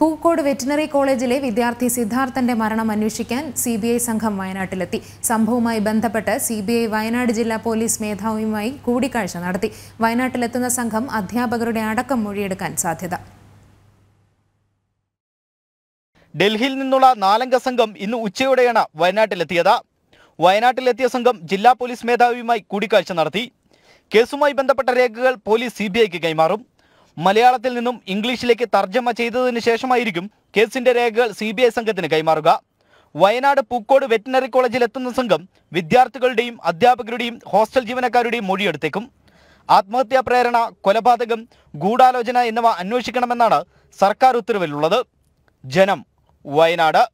Pookode veterinary കോളേജിലെ വിദ്യാർത്ഥി സിദ്ധാർത്ഥന്റെ മരണം അന്വേഷിക്കാൻ സി ബി ഐ സംഘം വയനാട്ടിലെത്തി സംഭവവുമായി ബന്ധപ്പെട്ട് സി ബി ഐ വയനാട് ജില്ലാ പോലീസ് മേധാവിയുമായി കൂടിക്കാഴ്ച നടത്തി വയനാട്ടിലെത്തുന്ന സംഘം അധ്യാപകരുടെ അടക്കം മൊഴിയെടുക്കാൻ സാധ്യത ഡൽഹിയിൽ നിന്നുള്ള നാലംഗ സംഘം ഇന്ന് ഉച്ചയോടെയാണ് വയനാട്ടിലെത്തിയത് വയനാട്ടിലെത്തിയ സംഘം ജില്ലാ പോലീസ് മേധാവിയുമായി കൂടിക്കാഴ്ച നടത്തി കേസുമായി ബന്ധപ്പെട്ട രേഖകൾ പോലീസ് സി കൈമാറും മലയാളത്തിൽ നിന്നും ഇംഗ്ലീഷിലേക്ക് തർജ്ജമ ചെയ്തതിന് ശേഷമായിരിക്കും കേസിന്റെ രേഖകൾ സി ബി ഐ സംഘത്തിന് കൈമാറുക വയനാട് പൂക്കോട് വെറ്റിനറി കോളേജിൽ എത്തുന്ന സംഘം വിദ്യാർത്ഥികളുടെയും അധ്യാപകരുടെയും ഹോസ്റ്റൽ ജീവനക്കാരുടെയും മൊഴിയെടുത്തേക്കും ആത്മഹത്യാ പ്രേരണ കൊലപാതകം ഗൂഢാലോചന എന്നിവ അന്വേഷിക്കണമെന്നാണ് സർക്കാർ ഉത്തരവിലുള്ളത് ജനം വയനാട്